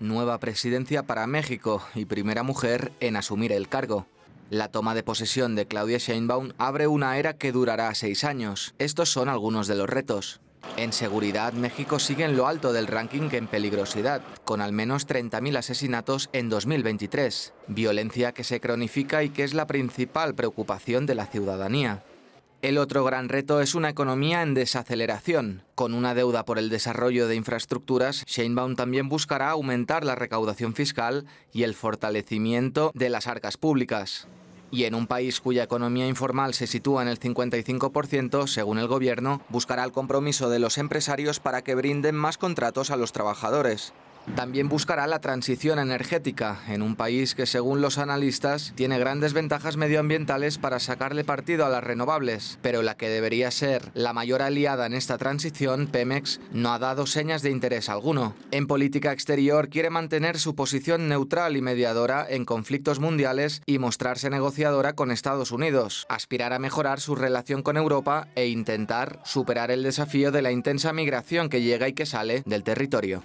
nueva presidencia para México y primera mujer en asumir el cargo. La toma de posesión de Claudia Sheinbaum abre una era que durará seis años. Estos son algunos de los retos. En seguridad, México sigue en lo alto del ranking en peligrosidad, con al menos 30.000 asesinatos en 2023, violencia que se cronifica y que es la principal preocupación de la ciudadanía. El otro gran reto es una economía en desaceleración. Con una deuda por el desarrollo de infraestructuras, Sheinbaum también buscará aumentar la recaudación fiscal y el fortalecimiento de las arcas públicas. Y en un país cuya economía informal se sitúa en el 55%, según el gobierno, buscará el compromiso de los empresarios para que brinden más contratos a los trabajadores. También buscará la transición energética en un país que, según los analistas, tiene grandes ventajas medioambientales para sacarle partido a las renovables, pero la que debería ser la mayor aliada en esta transición, Pemex, no ha dado señas de interés alguno. En política exterior quiere mantener su posición neutral y mediadora en conflictos mundiales y mostrarse negociadora con Estados Unidos, aspirar a mejorar su relación con Europa e intentar superar el desafío de la intensa migración que llega y que sale del territorio.